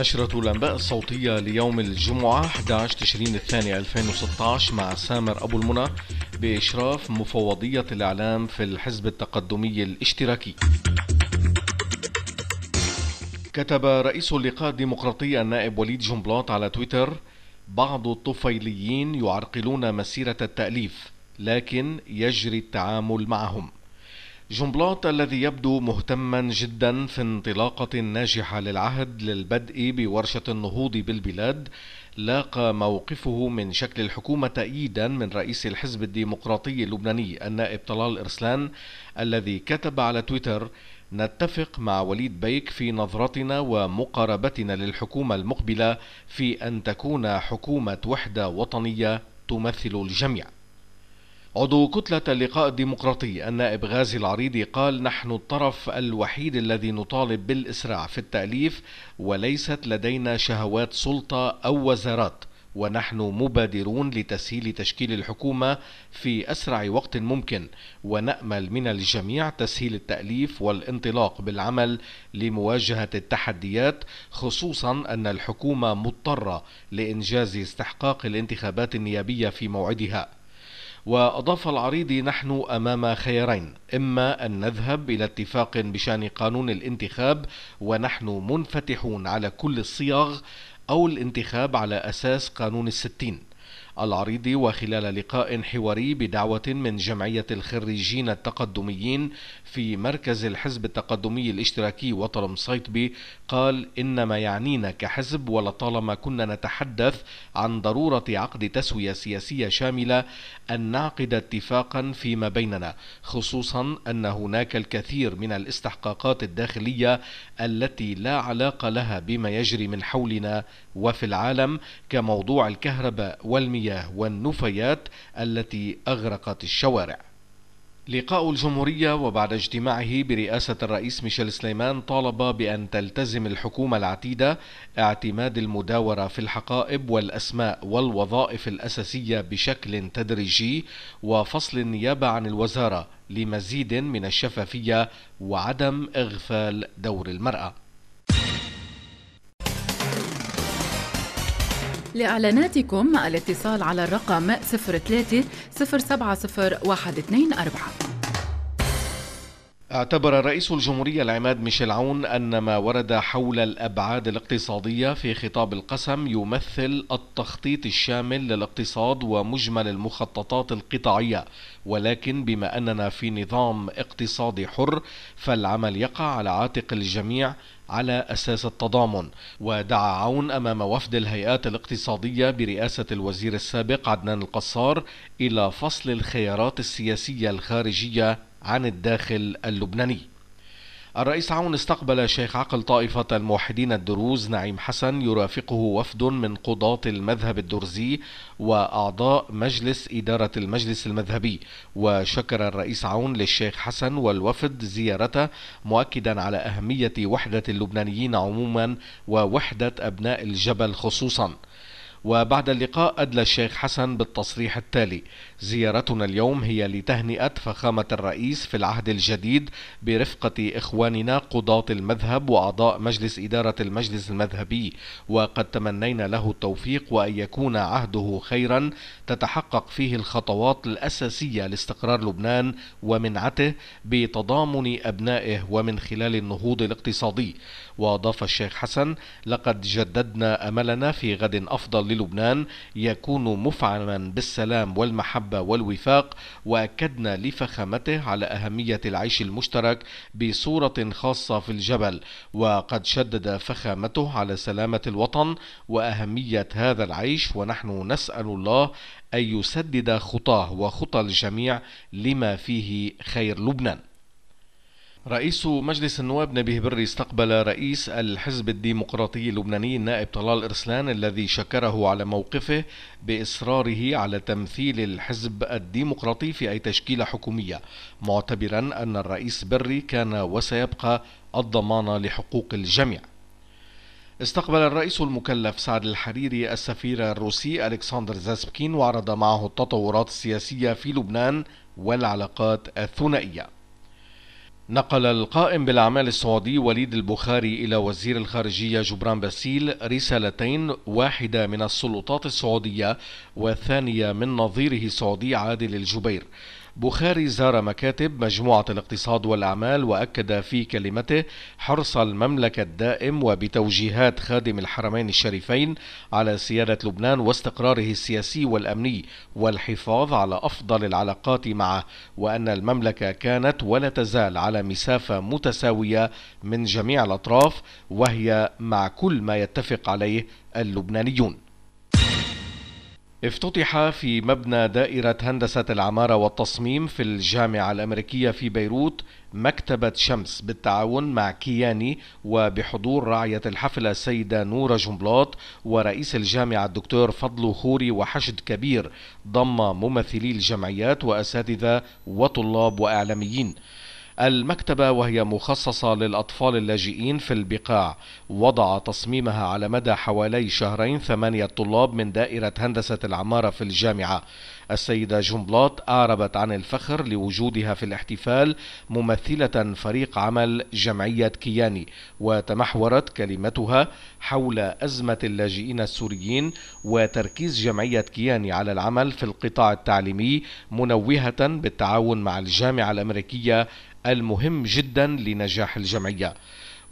نشرة الأنباء الصوتية ليوم الجمعة 11 تشرين الثاني 2016 مع سامر أبو المنى بإشراف مفوضية الإعلام في الحزب التقدمي الاشتراكي كتب رئيس اللقاء الديمقراطي النائب وليد جنبلاط على تويتر بعض الطفيليين يعرقلون مسيرة التأليف لكن يجري التعامل معهم جنبلاط الذي يبدو مهتما جدا في انطلاقة ناجحة للعهد للبدء بورشة النهوض بالبلاد لاقى موقفه من شكل الحكومة تأييدا من رئيس الحزب الديمقراطي اللبناني النائب طلال إرسلان الذي كتب على تويتر نتفق مع وليد بيك في نظرتنا ومقاربتنا للحكومة المقبلة في أن تكون حكومة وحدة وطنية تمثل الجميع عضو كتلة اللقاء الديمقراطي النائب غازي العريضي قال نحن الطرف الوحيد الذي نطالب بالإسراع في التأليف وليست لدينا شهوات سلطة أو وزارات ونحن مبادرون لتسهيل تشكيل الحكومة في أسرع وقت ممكن ونأمل من الجميع تسهيل التأليف والانطلاق بالعمل لمواجهة التحديات خصوصا أن الحكومة مضطرة لإنجاز استحقاق الانتخابات النيابية في موعدها وأضاف العريضي نحن أمام خيارين إما أن نذهب إلى اتفاق بشأن قانون الانتخاب ونحن منفتحون على كل الصياغ أو الانتخاب على أساس قانون الستين العريض وخلال لقاء حواري بدعوة من جمعية الخريجين التقدميين في مركز الحزب التقدمي الاشتراكي وطرم صيتبي قال إن ما يعنينا كحزب ولطالما كنا نتحدث عن ضرورة عقد تسوية سياسية شاملة أن نعقد اتفاقا فيما بيننا خصوصا أن هناك الكثير من الاستحقاقات الداخلية التي لا علاقة لها بما يجري من حولنا وفي العالم كموضوع الكهرباء والمياه المياه والنفايات التي أغرقت الشوارع لقاء الجمهورية وبعد اجتماعه برئاسة الرئيس ميشيل سليمان طالب بأن تلتزم الحكومة العتيدة اعتماد المداورة في الحقائب والأسماء والوظائف الأساسية بشكل تدريجي وفصل النيابة عن الوزارة لمزيد من الشفافية وعدم إغفال دور المرأة لإعلاناتكم الاتصال على الرقم 03 070124 اعتبر رئيس الجمهورية العماد ميشيل عون أن ما ورد حول الأبعاد الاقتصادية في خطاب القسم يمثل التخطيط الشامل للاقتصاد ومجمل المخططات القطاعية ولكن بما أننا في نظام اقتصادي حر فالعمل يقع على عاتق الجميع على أساس التضامن ودعا عون أمام وفد الهيئات الاقتصادية برئاسة الوزير السابق عدنان القصار إلى فصل الخيارات السياسية الخارجية عن الداخل اللبناني الرئيس عون استقبل شيخ عقل طائفة الموحدين الدروز نعيم حسن يرافقه وفد من قضاة المذهب الدرزي وأعضاء مجلس إدارة المجلس المذهبي وشكر الرئيس عون للشيخ حسن والوفد زيارته مؤكدا على أهمية وحدة اللبنانيين عموما ووحدة أبناء الجبل خصوصا وبعد اللقاء أدلى الشيخ حسن بالتصريح التالي زيارتنا اليوم هي لتهنئة فخامة الرئيس في العهد الجديد برفقة إخواننا قضاة المذهب وأعضاء مجلس إدارة المجلس المذهبي وقد تمنينا له التوفيق وأن يكون عهده خيرا تتحقق فيه الخطوات الأساسية لاستقرار لبنان ومنعته بتضامن أبنائه ومن خلال النهوض الاقتصادي وأضاف الشيخ حسن لقد جددنا أملنا في غد أفضل للبنان يكون مفعما بالسلام والمحبة والوفاق وأكدنا لفخامته على أهمية العيش المشترك بصورة خاصة في الجبل وقد شدد فخامته على سلامة الوطن وأهمية هذا العيش ونحن نسأل الله أن يسدد خطاه وخطى الجميع لما فيه خير لبنان رئيس مجلس النواب نبيه بري استقبل رئيس الحزب الديمقراطي اللبناني النائب طلال إرسلان الذي شكره على موقفه بإصراره على تمثيل الحزب الديمقراطي في أي تشكيلة حكومية معتبرا أن الرئيس بري كان وسيبقى الضمان لحقوق الجميع استقبل الرئيس المكلف سعد الحريري السفير الروسي ألكسندر زاسبكين وعرض معه التطورات السياسية في لبنان والعلاقات الثنائية نقل القائم بالأعمال السعودي وليد البخاري إلى وزير الخارجية جبران باسيل رسالتين واحدة من السلطات السعودية والثانية من نظيره السعودي عادل الجبير بخاري زار مكاتب مجموعة الاقتصاد والأعمال وأكد في كلمته حرص المملكة الدائم وبتوجيهات خادم الحرمين الشريفين على سيادة لبنان واستقراره السياسي والأمني والحفاظ على أفضل العلاقات معه وأن المملكة كانت ولا تزال على مسافة متساوية من جميع الأطراف وهي مع كل ما يتفق عليه اللبنانيون افتتح في مبنى دائرة هندسة العمارة والتصميم في الجامعة الأمريكية في بيروت مكتبة شمس بالتعاون مع كياني وبحضور راعية الحفلة السيدة نورة جنبلاط ورئيس الجامعة الدكتور فضل خوري وحشد كبير ضم ممثلي الجمعيات وأساتذة وطلاب وإعلاميين المكتبة وهي مخصصة للأطفال اللاجئين في البقاع وضع تصميمها على مدى حوالي شهرين ثمانية طلاب من دائرة هندسة العمارة في الجامعة السيدة جنبلاط أعربت عن الفخر لوجودها في الاحتفال ممثلة فريق عمل جمعية كياني وتمحورت كلمتها حول أزمة اللاجئين السوريين وتركيز جمعية كياني على العمل في القطاع التعليمي منوهة بالتعاون مع الجامعة الأمريكية المهم جدا لنجاح الجمعية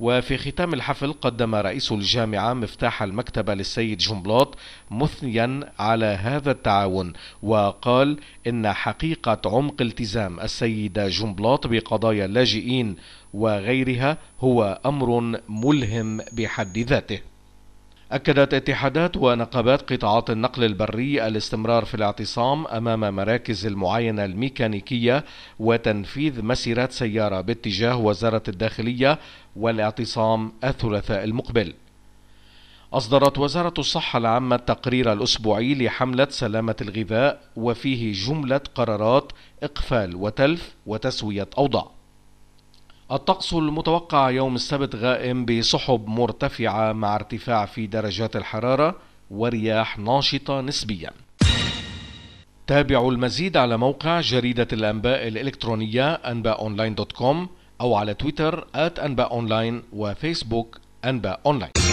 وفي ختام الحفل قدم رئيس الجامعة مفتاح المكتبة للسيد جنبلاط مثنيا على هذا التعاون وقال إن حقيقة عمق التزام السيدة جنبلاط بقضايا اللاجئين وغيرها هو أمر ملهم بحد ذاته أكدت اتحادات ونقابات قطاعات النقل البري الاستمرار في الاعتصام أمام مراكز المعاينة الميكانيكية وتنفيذ مسيرات سيارة باتجاه وزارة الداخلية والاعتصام الثلاثاء المقبل. أصدرت وزارة الصحة العامة التقرير الأسبوعي لحملة سلامة الغذاء وفيه جملة قرارات إقفال وتلف وتسوية أوضاع. الطقس المتوقع يوم السبت غائم بسحب مرتفعة مع ارتفاع في درجات الحرارة ورياح ناشطة نسبيا تابعوا المزيد على موقع جريدة الأنباء الإلكترونية أنباء أونلاين دوت كوم أو على تويتر أنباء أونلاين وفيسبوك أنباء أونلاين